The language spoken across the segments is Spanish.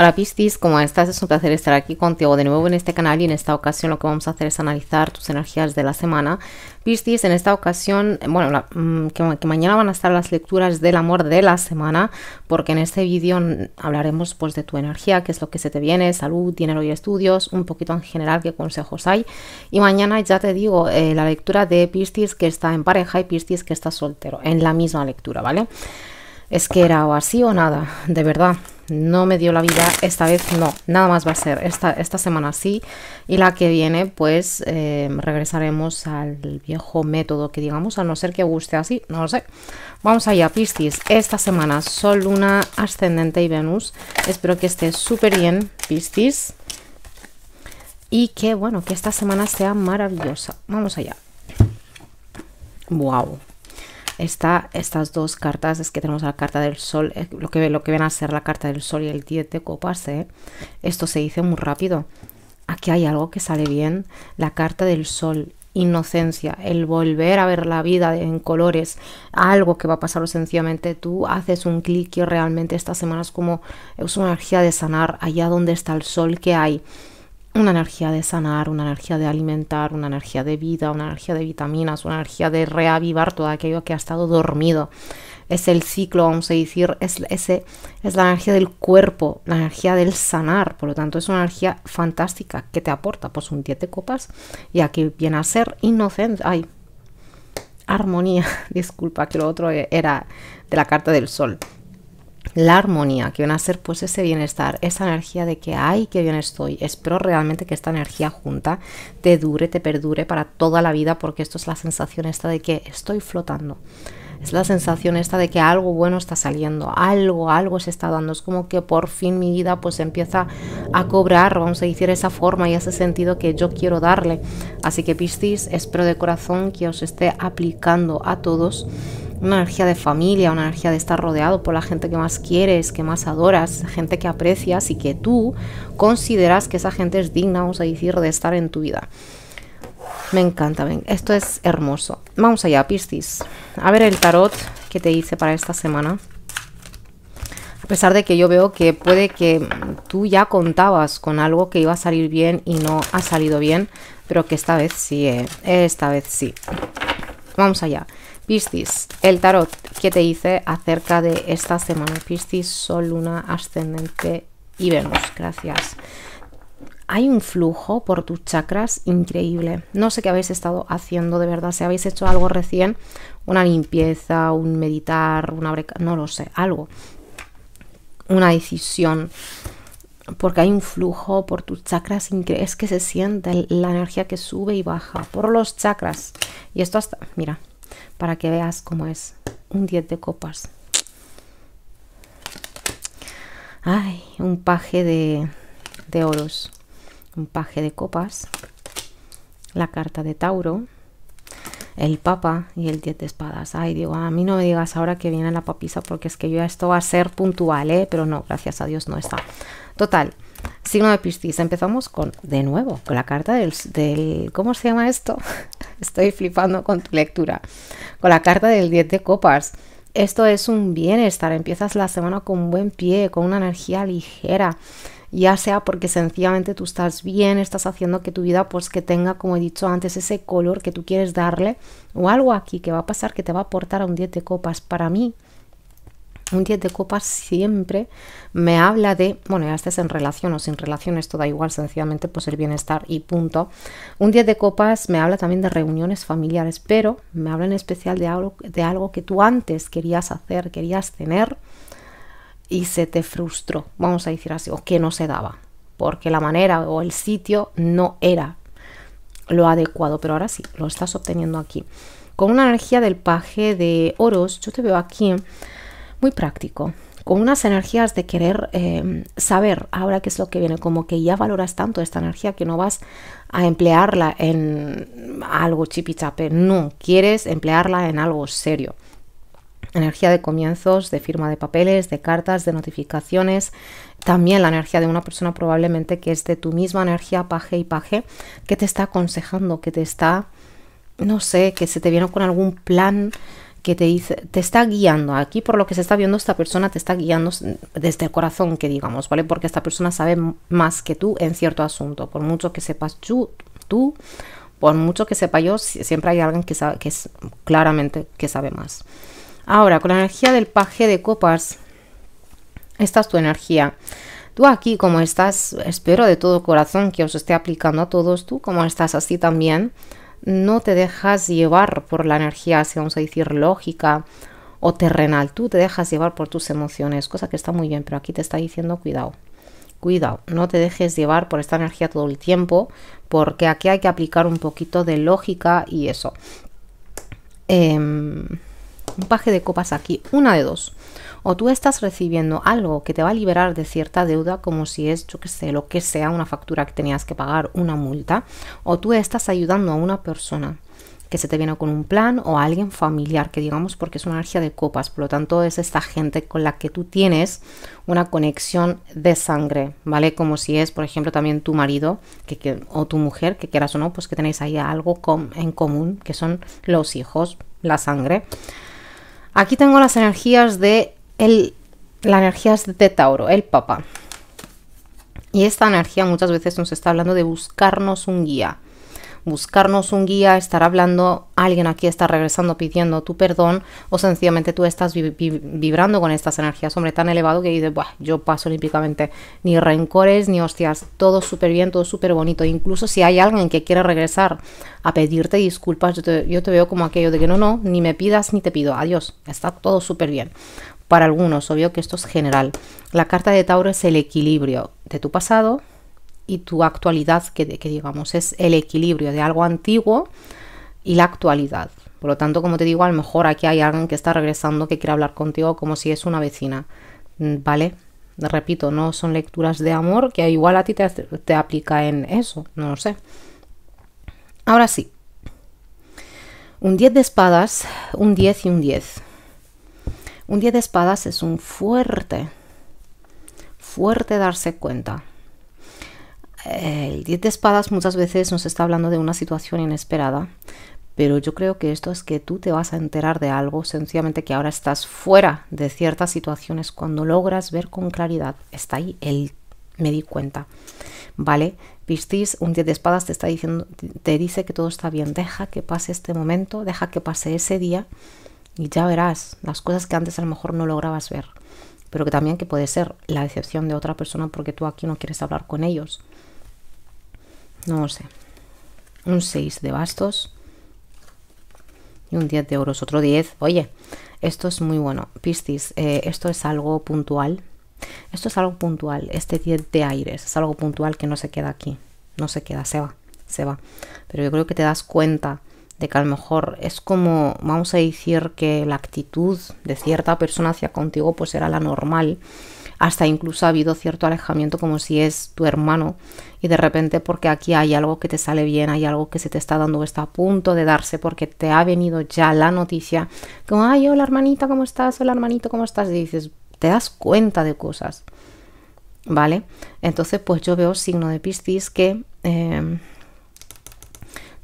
Hola Piscis, ¿cómo estás? Es un placer estar aquí contigo de nuevo en este canal y en esta ocasión lo que vamos a hacer es analizar tus energías de la semana. Piscis, en esta ocasión, bueno, mm, que, mañana van a estar las lecturas del amor de la semana, porque en este vídeo hablaremos pues de tu energía, qué es lo que se te viene, salud, dinero y estudios, un poquito en general qué consejos hay. Y mañana ya te digo eh, la lectura de Piscis que está en pareja y Piscis que está soltero, en la misma lectura, ¿vale? Es que era o así o nada, de verdad. No me dio la vida, esta vez no, nada más va a ser. Esta, esta semana sí y la que viene pues eh, regresaremos al viejo método que digamos, a no ser que guste así, no lo sé. Vamos allá, Piscis. Esta semana Sol, Luna, Ascendente y Venus. Espero que esté súper bien, Piscis. Y que bueno, que esta semana sea maravillosa. Vamos allá. ¡Wow! está estas dos cartas, es que tenemos la carta del sol, eh, lo que, lo que ven a ser la carta del sol y el 10 de copas, eh. esto se dice muy rápido. Aquí hay algo que sale bien, la carta del sol, inocencia, el volver a ver la vida en colores, algo que va a pasar sencillamente tú haces un clic y realmente estas semanas como es una energía de sanar allá donde está el sol que hay una energía de sanar, una energía de alimentar, una energía de vida, una energía de vitaminas, una energía de reavivar todo aquello que ha estado dormido. Es el ciclo, vamos a decir, es, ese, es la energía del cuerpo, la energía del sanar. Por lo tanto, es una energía fantástica que te aporta pues un 10 de copas y aquí viene a ser inocente. Ay, armonía, disculpa, que lo otro era de la carta del sol la armonía, que van a ser pues ese bienestar, esa energía de que, ay, qué bien estoy. Espero realmente que esta energía junta te dure, te perdure para toda la vida, porque esto es la sensación esta de que estoy flotando. Es la sensación esta de que algo bueno está saliendo, algo, algo se está dando. Es como que por fin mi vida pues empieza a cobrar, vamos a decir, esa forma y ese sentido que yo quiero darle. Así que Piscis, espero de corazón que os esté aplicando a todos una energía de familia, una energía de estar rodeado por la gente que más quieres, que más adoras, gente que aprecias y que tú consideras que esa gente es digna, vamos a decir, de estar en tu vida. Me encanta, ven, esto es hermoso. Vamos allá, Piscis. A ver el tarot que te hice para esta semana. A pesar de que yo veo que puede que tú ya contabas con algo que iba a salir bien y no ha salido bien, pero que esta vez sí, eh, esta vez sí. Vamos allá. Piscis, el tarot que te hice acerca de esta semana. Piscis, Sol, Luna, Ascendente y Venus. Gracias. Hay un flujo por tus chakras increíble. No sé qué habéis estado haciendo de verdad. Si habéis hecho algo recién, una limpieza, un meditar, una breca, no lo sé, algo. Una decisión porque hay un flujo por tus chakras, es que se siente la energía que sube y baja por los chakras. Y esto hasta, mira, para que veas cómo es un 10 de copas ay un paje de, de oros un paje de copas la carta de tauro el Papa y el 10 de espadas. Ay, digo, a mí no me digas ahora que viene la papisa porque es que yo esto va a ser puntual, ¿eh? Pero no, gracias a Dios no está. Total, signo de Piscis. Empezamos con, de nuevo, con la carta del, del ¿cómo se llama esto? Estoy flipando con tu lectura. Con la carta del 10 de copas. Esto es un bienestar. Empiezas la semana con buen pie, con una energía ligera ya sea porque sencillamente tú estás bien, estás haciendo que tu vida pues que tenga, como he dicho antes, ese color que tú quieres darle o algo aquí que va a pasar que te va a aportar a un 10 de copas. Para mí, un 10 de copas siempre me habla de, bueno, ya estés en relación o sin relaciones esto da igual, sencillamente pues el bienestar y punto. Un 10 de copas me habla también de reuniones familiares, pero me habla en especial de algo, de algo que tú antes querías hacer, querías tener y se te frustró, vamos a decir así, o que no se daba, porque la manera o el sitio no era lo adecuado, pero ahora sí, lo estás obteniendo aquí. Con una energía del paje de oros, yo te veo aquí muy práctico, con unas energías de querer eh, saber ahora qué es lo que viene, como que ya valoras tanto esta energía que no vas a emplearla en algo chipichape, no, quieres emplearla en algo serio energía de comienzos, de firma de papeles, de cartas, de notificaciones, también la energía de una persona probablemente que es de tu misma energía, paje y paje, que te está aconsejando, que te está, no sé, que se te viene con algún plan que te dice, te está guiando. Aquí por lo que se está viendo esta persona te está guiando desde el corazón, que digamos, ¿vale? Porque esta persona sabe más que tú en cierto asunto, por mucho que sepas tú, tú por mucho que sepa yo, siempre hay alguien que, sabe, que es claramente que sabe más. Ahora, con la energía del paje de copas, esta es tu energía. Tú aquí, como estás, espero de todo corazón que os esté aplicando a todos, tú como estás así también, no te dejas llevar por la energía, si vamos a decir, lógica o terrenal. Tú te dejas llevar por tus emociones, cosa que está muy bien, pero aquí te está diciendo cuidado. Cuidado, no te dejes llevar por esta energía todo el tiempo, porque aquí hay que aplicar un poquito de lógica y eso. Em, un paje de copas aquí, una de dos. O tú estás recibiendo algo que te va a liberar de cierta deuda, como si es, yo qué sé, lo que sea, una factura que tenías que pagar, una multa, o tú estás ayudando a una persona que se te viene con un plan o a alguien familiar, que digamos porque es una energía de copas, por lo tanto es esta gente con la que tú tienes una conexión de sangre, ¿vale? Como si es, por ejemplo, también tu marido que, o tu mujer, que quieras o no, pues que tenéis ahí algo en común, que son los hijos, la sangre. Aquí tengo las energías de el, la de Tauro, el Papa. Y esta energía muchas veces nos está hablando de buscarnos un guía, buscarnos un guía, estar hablando, alguien aquí está regresando pidiendo tu perdón o sencillamente tú estás vibrando con estas energías, hombre, tan elevado que dices, yo paso olímpicamente, ni rencores, ni hostias, todo súper bien, todo súper bonito. Incluso si hay alguien que quiere regresar a pedirte disculpas, yo te, yo te veo como aquello de que no, no, ni me pidas ni te pido, adiós, está todo súper bien para algunos, obvio que esto es general. La carta de Tauro es el equilibrio de tu pasado, y tu actualidad, que, digamos es el equilibrio de algo antiguo y la actualidad. Por lo tanto, como te digo, a lo mejor aquí hay alguien que está regresando que quiere hablar contigo como si es una vecina, mm, ¿vale? Repito, no son lecturas de amor que igual a ti te, te aplica en eso, no lo sé. Ahora sí, un 10 de espadas, un 10 y un 10. Un 10 de espadas es un fuerte, fuerte darse cuenta eh, el 10 de espadas muchas veces nos está hablando de una situación inesperada, pero yo creo que esto es que tú te vas a enterar de algo, sencillamente que ahora estás fuera de ciertas situaciones. Cuando logras ver con claridad, está ahí el me di cuenta. ¿Vale? visteis un 10 de espadas te está diciendo, te dice que todo está bien. Deja que pase este momento, deja que pase ese día y ya verás las cosas que antes a lo mejor no lograbas ver. Pero que también que puede ser la decepción de otra persona porque tú aquí no quieres hablar con ellos no sé. Un 6 de bastos. Y un 10 de euros, otro 10. Oye, esto es muy bueno. Piscis, eh, esto es algo puntual. Esto es algo puntual. Este 10 de aires es algo puntual que no se queda aquí. No se queda, se va, se va. Pero yo creo que te das cuenta de que a lo mejor es como, vamos a decir que la actitud de cierta persona hacia contigo pues era la normal hasta incluso ha habido cierto alejamiento como si es tu hermano y de repente porque aquí hay algo que te sale bien, hay algo que se te está dando o está a punto de darse porque te ha venido ya la noticia como, ay, hola hermanita, ¿cómo estás? Hola hermanito, ¿cómo estás? Y dices, te das cuenta de cosas, ¿vale? Entonces pues yo veo signo de Piscis que eh,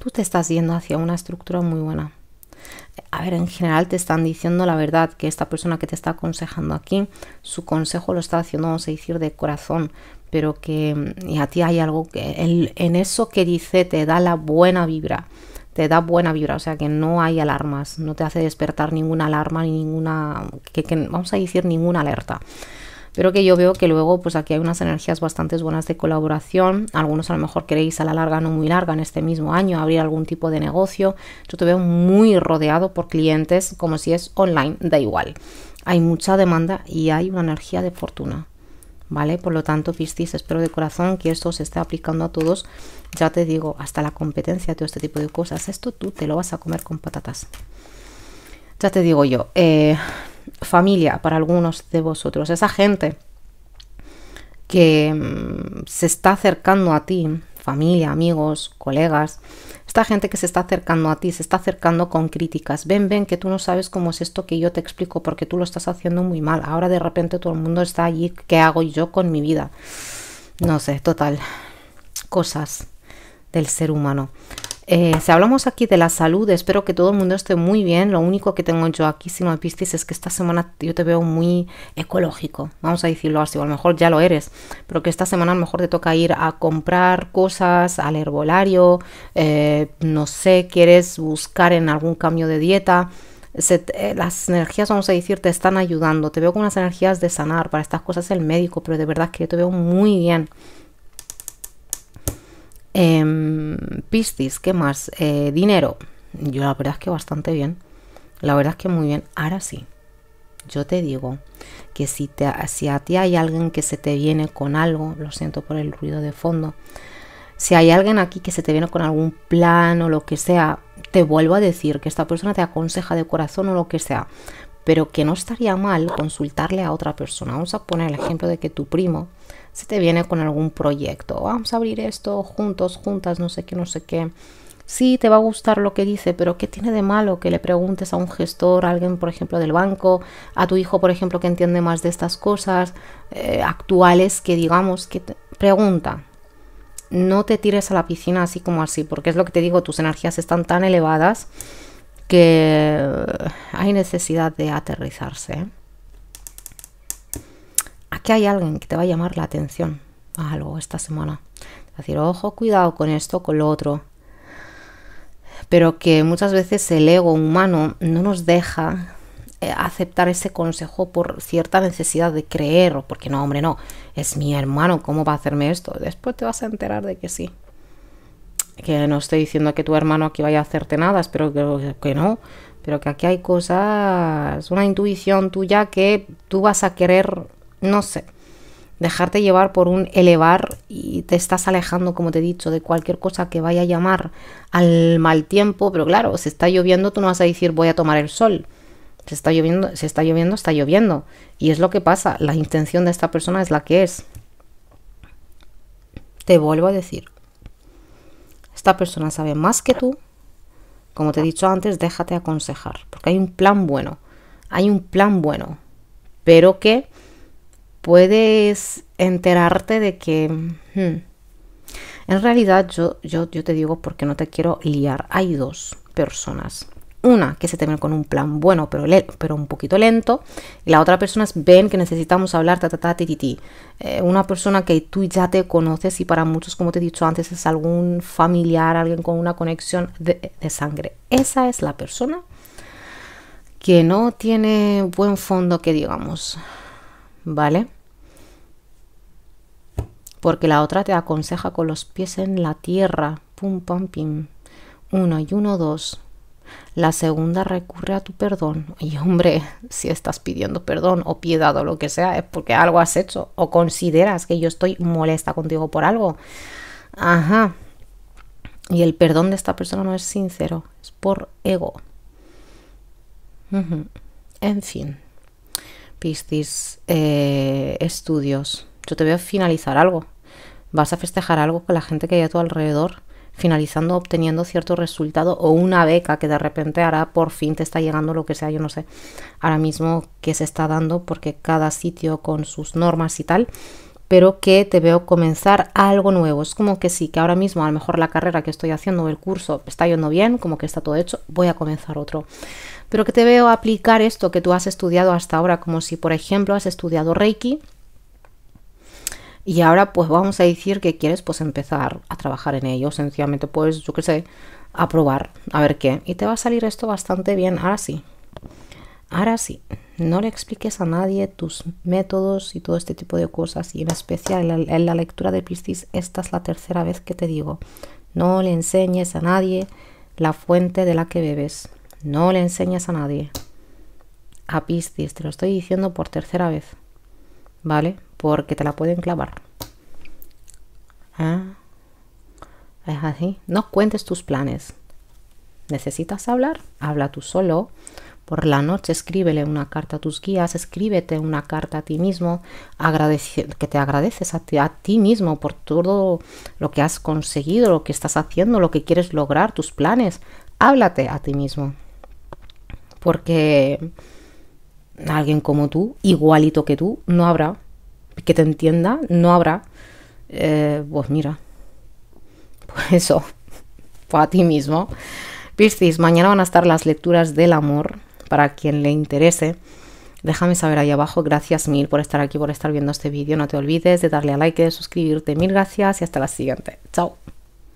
tú te estás yendo hacia una estructura muy buena a ver, en general te están diciendo la verdad, que esta persona que te está aconsejando aquí, su consejo lo está haciendo, vamos a decir, de corazón, pero que mm, a ti hay algo que en, eso que dice te da la buena vibra, te da buena vibra, o sea que no hay alarmas, no te hace despertar ninguna alarma ni ninguna, que, vamos a decir, ninguna alerta pero que yo veo que luego pues aquí hay unas energías bastante buenas de colaboración, algunos a lo mejor queréis a la larga, no muy larga, en este mismo año, abrir algún tipo de negocio, yo te veo muy rodeado por clientes, como si es online, da igual. Hay mucha demanda y hay una energía de fortuna. ¿Vale? Por lo tanto, pistis espero de corazón que esto se esté aplicando a todos. Ya te digo, hasta la competencia, todo este tipo de cosas. Esto tú te lo vas a comer con patatas. Ya te digo yo, eh, familia para algunos de vosotros, esa gente que mm, se está acercando a ti, familia, amigos, colegas, esta gente que se está acercando a ti, se está acercando con críticas, ven, ven, que tú no sabes cómo es esto que yo te explico porque tú lo estás haciendo muy mal, ahora de repente todo el mundo está allí, ¿qué hago yo con mi vida? No sé, total, cosas del ser humano. Eh, si hablamos aquí de la salud, espero que todo el mundo esté muy bien. Lo único que tengo yo aquí, si no pistes, es que esta semana yo te veo muy ecológico, vamos a decirlo así, o a lo mejor ya lo eres, pero que esta semana a lo mejor te toca ir a comprar cosas, al herbolario, eh, no sé, quieres buscar en algún cambio de dieta. Eh, las energías, vamos a decir, te están ayudando. Te veo con unas energías de sanar. Para estas cosas el médico, pero de verdad que yo te veo muy bien. Em, pistis, ¿qué más? Eh, dinero. Yo la verdad es que bastante bien. La verdad es que muy bien. Ahora sí, yo te digo que si, te, si a ti hay alguien que se te viene con algo, lo siento por el ruido de fondo, si hay alguien aquí que se te viene con algún plan o lo que sea, te vuelvo a decir que esta persona te aconseja de corazón o lo que sea, pero que no estaría mal consultarle a otra persona. Vamos a poner el ejemplo de que tu primo si te viene con algún proyecto, vamos a abrir esto juntos, juntas, no sé qué, no sé qué. Sí, te va a gustar lo que dice, pero ¿qué tiene de malo que le preguntes a un gestor, a alguien, por ejemplo, del banco, a tu hijo, por ejemplo, que entiende más de estas cosas eh, actuales, que digamos, que te... pregunta, no te tires a la piscina así como así, porque es lo que te digo, tus energías están tan elevadas que eh, hay necesidad de aterrizarse. ¿eh? que hay alguien que te va a llamar la atención a algo esta semana. Es decir, ojo, cuidado con esto, con lo otro. Pero que muchas veces el ego humano no nos deja eh, aceptar ese consejo por cierta necesidad de creer o porque no, hombre, no, es mi hermano, ¿cómo va a hacerme esto? Después te vas a enterar de que sí. Que no estoy diciendo que tu hermano aquí vaya a hacerte nada, espero que, que no, pero que aquí hay cosas, una intuición tuya que tú vas a querer no sé. Dejarte llevar por un elevar y te estás alejando, como te he dicho, de cualquier cosa que vaya a llamar al mal tiempo, pero claro, si está lloviendo, tú no vas a decir voy a tomar el sol. Se está lloviendo, se está lloviendo, está lloviendo. Y es lo que pasa, la intención de esta persona es la que es. Te vuelvo a decir, esta persona sabe más que tú. Como te he dicho antes, déjate aconsejar, porque hay un plan bueno, hay un plan bueno, pero que puedes enterarte de que... Hmm, en realidad yo, yo, te digo porque no te quiero liar. Hay dos personas una que se termina con un plan bueno pero, pero un poquito lento y la otra persona es ven que necesitamos hablar ta eh, una persona que tú ya te conoces y para muchos como te he dicho antes es algún familiar alguien con una conexión de, de sangre esa es la persona que no tiene buen fondo que digamos ¿vale? Porque la otra te aconseja con los pies en la tierra, pum, pam, pim. Uno y uno, dos. La segunda recurre a tu perdón. Y hombre, si estás pidiendo perdón o piedad o lo que sea, es porque algo has hecho o consideras que yo estoy molesta contigo por algo. Ajá. Y el perdón de esta persona no es sincero, es por ego. En fin. Eh, estudios. Yo te voy a finalizar algo. Vas a festejar algo con la gente que hay a tu alrededor, finalizando, obteniendo cierto resultado o una beca que de repente ahora por fin te está llegando lo que sea, yo no sé ahora mismo que se está dando, porque cada sitio con sus normas y tal pero que te veo comenzar algo nuevo. Es como que sí, que ahora mismo a lo mejor la carrera que estoy haciendo o el curso está yendo bien, como que está todo hecho, voy a comenzar otro. Pero que te veo aplicar esto que tú has estudiado hasta ahora, como si por ejemplo has estudiado Reiki y ahora pues vamos a decir que quieres pues empezar a trabajar en ello, sencillamente pues yo qué sé, a probar, a ver qué. Y te va a salir esto bastante bien, ahora sí, Ahora sí, no le expliques a nadie tus métodos y todo este tipo de cosas. Y en especial en la, lectura de Piscis, esta es la tercera vez que te digo. No le enseñes a nadie la fuente de la que bebes. No le enseñes a nadie. A Piscis, te lo estoy diciendo por tercera vez. ¿Vale? Porque te la pueden clavar. Ah, es así. No cuentes tus planes. ¿Necesitas hablar? Habla tú solo por la noche escríbele una carta a tus guías, escríbete una carta a ti mismo, que te agradeces a ti, mismo por todo lo que has conseguido, lo que estás haciendo, lo que quieres lograr, tus planes. Háblate a ti mismo. Porque alguien como tú, igualito que tú, no habrá. Que te entienda, no habrá. Eh, pues mira, Por eso, a ti mismo. Piscis, mañana van a estar las lecturas del amor para quien le interese. Déjame saber ahí abajo, gracias mil por estar aquí, por estar viendo este vídeo. No te olvides de darle a like, de suscribirte. Mil gracias y hasta la siguiente. Chao.